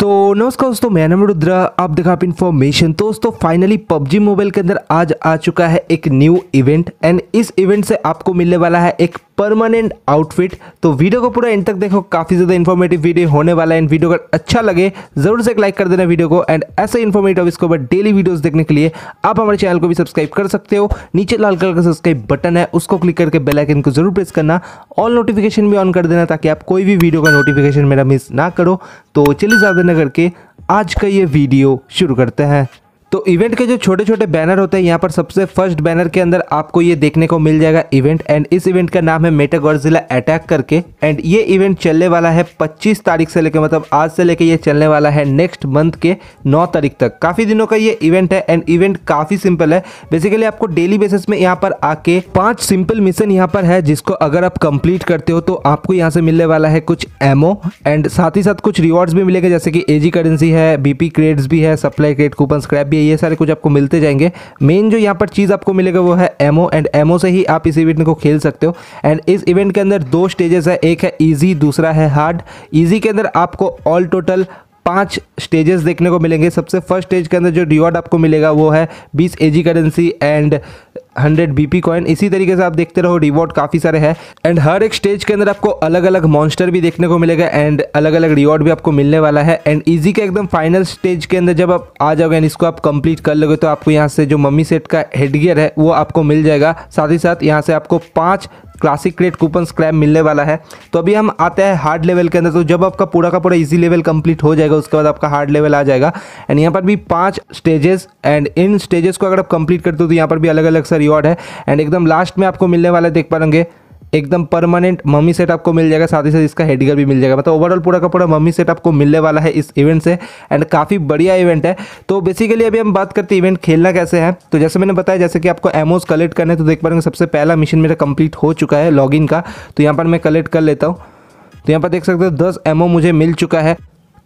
तो नमस्कार दोस्तों मैं नम रुद्रा आप देखा आप इन्फॉर्मेशन तो दोस्तों फाइनली पबजी मोबाइल के अंदर आज आ चुका है एक न्यू इवेंट एंड इस इवेंट से आपको मिलने वाला है एक परमानेंट आउटफिट तो वीडियो को पूरा इंड तक देखो काफ़ी ज़्यादा इन्फॉर्मेटिव वीडियो होने वाला है एंड वीडियो अगर अच्छा लगे जरूर से एक लाइक कर देना वीडियो को एंड ऐसे इन्फॉर्मेटिव इसको ऊपर डेली वीडियोस देखने के लिए आप हमारे चैनल को भी सब्सक्राइब कर सकते हो नीचे लाल कलर का सब्सक्राइब बटन है उसको क्लिक करके बेलाइकन को जरूर प्रेस करना ऑल नोटिफिकेशन भी ऑन कर देना ताकि आप कोई भी वीडियो का नोटिफिकेशन मेरा मिस ना करो तो चलिए ज़्यादा न करके आज का ये वीडियो शुरू करते हैं तो इवेंट के जो छोटे छोटे बैनर होते हैं यहाँ पर सबसे फर्स्ट बैनर के अंदर आपको ये देखने को मिल जाएगा इवेंट एंड इस इवेंट का नाम है जिला अटैक करके एंड ये इवेंट चलने वाला है 25 तारीख से लेकर मतलब आज से लेकर ये चलने वाला है नेक्स्ट मंथ के 9 तारीख तक काफ़ी दिनों का ये इवेंट है एंड इवेंट काफ़ी सिंपल है बेसिकली आपको डेली बेसिस में यहाँ पर आके पांच सिंपल मिशन यहाँ पर है जिसको अगर आप कंप्लीट करते हो तो आपको यहाँ से मिलने वाला है कुछ एमओ एंड साथ ही साथ कुछ रिवॉर्ड्स भी मिलेगा जैसे कि एजी करेंसी है बीपी क्रेड्स भी है सप्लाई क्रेड कूपन स्क्रैप भी लिए ये सारे कुछ आपको मिलते जाएंगे मेन जो यहाँ पर चीज़ आपको मिलेगा वो है एमओ एंड एमओ से ही आप इस इवेंट को खेल सकते हो एंड इस इवेंट के अंदर दो स्टेजेस है एक है ईजी दूसरा है हार्ड ईजी के अंदर आपको ऑल टोटल पांच स्टेजेस देखने को मिलेंगे सबसे फर्स्ट स्टेज के अंदर जो रिवॉर्ड आपको मिलेगा वो है बीस AG currency and hundred BP coin इसी तरीके से आप देखते रहो रिवॉर्ड काफ़ी सारे हैं एंड हर एक स्टेज के अंदर आपको अलग अलग मॉन्स्टर भी देखने को मिलेगा एंड अलग अलग रिवॉर्ड भी आपको मिलने वाला है एंड ईजी का एकदम फाइनल स्टेज के अंदर जब आप आ जाओगे एंड इसको आप कंप्लीट कर लोगे तो आपको यहाँ से जो मम्मी सेट का हेडगियर है वो आपको मिल जाएगा साथ ही साथ यहाँ से आपको पांच क्लासिक क्रेट कूपन स्क्रैप मिलने वाला है तो अभी हम आते हैं हार्ड लेवल के अंदर तो जब आपका पूरा का पूरा इजी लेवल कंप्लीट हो जाएगा उसके बाद आपका हार्ड लेवल आ जाएगा एंड यहाँ पर भी पाँच स्टेजेस एंड इन स्टेजेस को अगर आप कंप्लीट करते हो तो यहाँ पर भी अलग अलग सा रिवॉर्ड है एंड एकदम लास्ट में आपको मिलने वाला देख पाएंगे एकदम परमानेंट मम्मी सेट आपको मिल जाएगा साथ ही साथ इसका हेडगर भी मिल जाएगा मतलब ओवरऑल पूरा का पूरा मम्मी सेट आपको मिलने वाला है इस इवेंट से एंड काफ़ी बढ़िया इवेंट है तो बेसिकली अभी हम बात करते हैं इवेंट खेलना कैसे है तो जैसे मैंने बताया जैसे कि आपको एमोज कलेक्ट करने तो देख पा रहे सबसे पहला मिशन मेरा कंप्लीट हो चुका है लॉगिन का तो यहाँ पर मैं कलेक्ट कर लेता हूँ तो यहाँ पर देख सकते हो दस एमओ मुझे मिल चुका है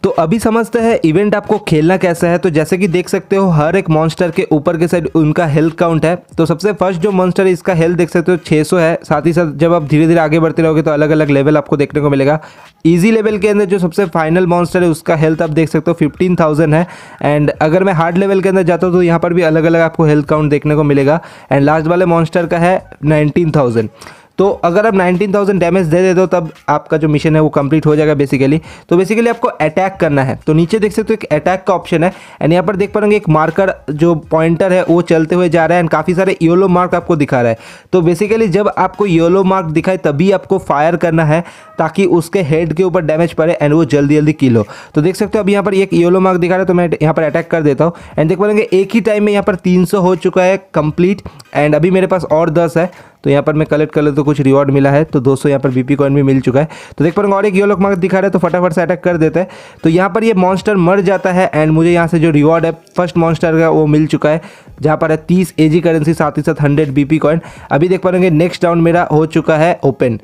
तो अभी समझते हैं इवेंट आपको खेलना कैसा है तो जैसे कि देख सकते हो हर एक मॉन्स्टर के ऊपर के साइड उनका हेल्थ काउंट है तो सबसे फर्स्ट जो मॉन्स्टर है इसका हेल्थ देख सकते हो 600 है साथ ही साथ जब आप धीरे धीरे आगे बढ़ते रहोगे तो अलग अलग लेवल आपको देखने को मिलेगा ईजी लेवल के अंदर जो सबसे फाइनल मॉन्स्टर है उसका हेल्थ आप देख सकते हो फिफ्टीन थाउजेंड है एंड अगर मैं हार्ड लेवल के अंदर जाता हूँ तो यहाँ पर भी अलग अलग आपको हेल्थ काउंट देखने को मिलेगा एंड लास्ट वाले मॉन्स्टर का है नाइनटीन थाउजेंड तो अगर आप 19,000 डैमेज दे दे दो तब आपका जो मिशन है वो कंप्लीट हो जाएगा बेसिकली तो बेसिकली आपको अटैक करना है तो नीचे देख सकते हो तो एक अटैक का ऑप्शन है एंड यहाँ पर देख पाएंगे एक मार्कर जो पॉइंटर है वो चलते हुए जा रहा है एंड काफ़ी सारे येलो मार्क आपको दिखा रहा है तो बेसिकली जब आपको येलो मार्क दिखाए तभी आपको फायर करना है ताकि उसके हेड के ऊपर डैमेज पड़े एंड वो जल्दी जल्दी किल हो तो देख सकते हो अब यहाँ पर एक येलो मार्क दिखा रहा है तो मैं यहाँ पर अटैक कर देता हूँ एंड देख पाएंगे एक ही टाइम में यहाँ पर तीन हो चुका है कंप्लीट एंड अभी मेरे पास और दस है तो यहाँ पर मैं कलेक्ट कर लूँ तो कुछ रिवॉर्ड मिला है तो दोस्तों यहाँ पर बीपी कॉइन भी मिल चुका है तो देख पाऊंगा और एक योलोक मार्ग दिखा रहा है तो फटाफट से अटैक कर देता है तो यहाँ पर ये मॉन्स्टर मर जाता है एंड मुझे यहाँ से जो रिवॉर्ड है फर्स्ट मॉन्स्टर का वो मिल चुका है जहाँ पर है तीस ए करेंसी साथ ही साथ हंड्रेड बी कॉइन अभी देख पाएंगे नेक्स्ट राउंड मेरा हो चुका है ओपन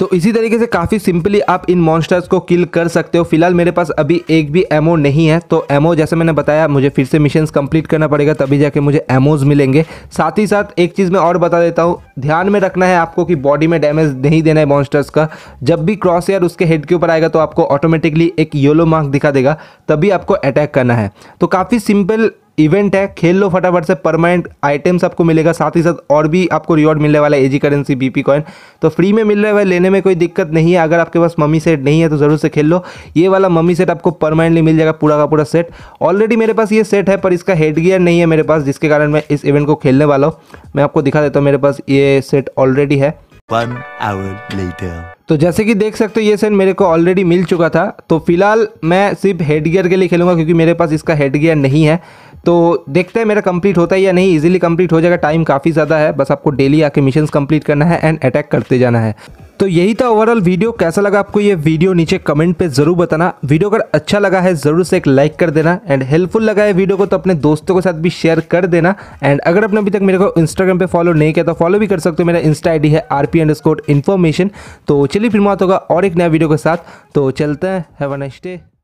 तो इसी तरीके से काफ़ी सिंपली आप इन मॉन्स्टर्स को किल कर सकते हो फिलहाल मेरे पास अभी एक भी एमओ नहीं है तो एमओ जैसे मैंने बताया मुझे फिर से मिशन कंप्लीट करना पड़ेगा तभी जाके मुझे एमओज मिलेंगे साथ ही साथ एक चीज़ मैं और बता देता हूँ ध्यान में रखना है आपको कि बॉडी में डैमेज नहीं देना है मॉन्स्टर्स का जब भी क्रॉस एयर उसके हेड के ऊपर आएगा तो आपको ऑटोमेटिकली एक येलो मार्क दिखा देगा तभी आपको अटैक करना है तो काफ़ी सिंपल इवेंट है खेल लो फटाफट से परमानेंट आइटम्स आपको मिलेगा साथ ही साथ और भी आपको रिवॉर्ड मिलने वाला है एजी करेंसी बीपी कॉइन तो फ्री में मिल रहा है लेने में कोई दिक्कत नहीं है अगर आपके पास मम्मी सेट नहीं है तो ज़रूर से खेल लो ये वाला मम्मी सेट आपको परमानेंटली मिल जाएगा पूरा का पूरा सेट ऑलरेडी मेरे पास ये सेट है पर इसका हेड गियर नहीं है मेरे पास जिसके कारण मैं इस इवेंट को खेलने वाला हूँ मैं आपको दिखा देता हूँ मेरे पास ये सेट ऑलरेडी है तो जैसे कि देख सकते हो ये सेट मेरे को ऑलरेडी मिल चुका था तो फिलहाल मैं सिर्फ हेड गियर के लिए खेलूंगा क्योंकि मेरे पास इसका हेड गियर नहीं है तो देखते हैं मेरा कंप्लीट होता है या नहीं इजीली कंप्लीट हो जाएगा टाइम काफ़ी ज़्यादा है बस आपको डेली आके मिशन कंप्लीट करना है एंड अटैक करते जाना है तो यही था ओवरऑल वीडियो कैसा लगा आपको ये वीडियो नीचे कमेंट पे जरूर बताना वीडियो अगर अच्छा लगा है जरूर से एक लाइक कर देना एंड हेल्पफुल लगा है वीडियो को तो अपने दोस्तों के साथ भी शेयर कर देना एंड अगर आपने अभी तक मेरे को इंस्टाग्राम पे फॉलो नहीं किया तो फॉलो भी कर सकते हो मेरा इंस्टा आई है आर पी तो चलिए फिर मौत होगा और एक नया वीडियो के साथ तो चलते हैं हैव अ नेक्स्ट डे